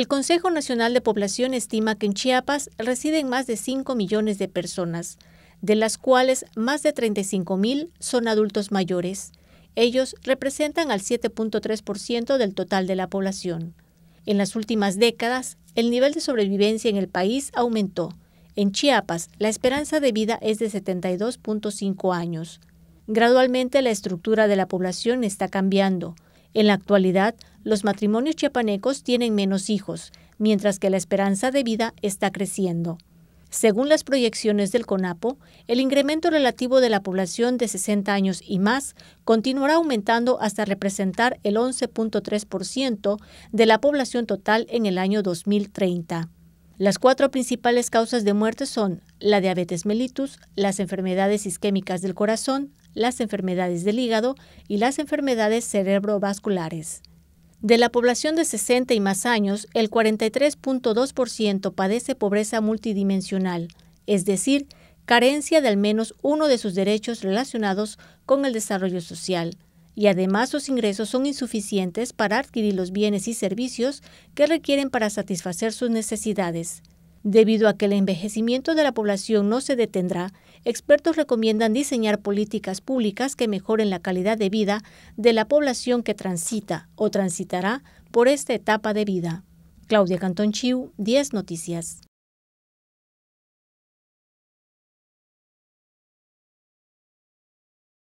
El Consejo Nacional de Población estima que en Chiapas residen más de 5 millones de personas, de las cuales más de 35 mil son adultos mayores. Ellos representan al 7.3% del total de la población. En las últimas décadas, el nivel de sobrevivencia en el país aumentó. En Chiapas, la esperanza de vida es de 72.5 años. Gradualmente la estructura de la población está cambiando. En la actualidad, los matrimonios chiapanecos tienen menos hijos, mientras que la esperanza de vida está creciendo. Según las proyecciones del CONAPO, el incremento relativo de la población de 60 años y más continuará aumentando hasta representar el 11.3% de la población total en el año 2030. Las cuatro principales causas de muerte son la diabetes mellitus, las enfermedades isquémicas del corazón, las enfermedades del hígado y las enfermedades cerebrovasculares. De la población de 60 y más años, el 43.2% padece pobreza multidimensional, es decir, carencia de al menos uno de sus derechos relacionados con el desarrollo social, y además sus ingresos son insuficientes para adquirir los bienes y servicios que requieren para satisfacer sus necesidades. Debido a que el envejecimiento de la población no se detendrá, expertos recomiendan diseñar políticas públicas que mejoren la calidad de vida de la población que transita o transitará por esta etapa de vida. Claudia Cantón Chiu, 10 Noticias.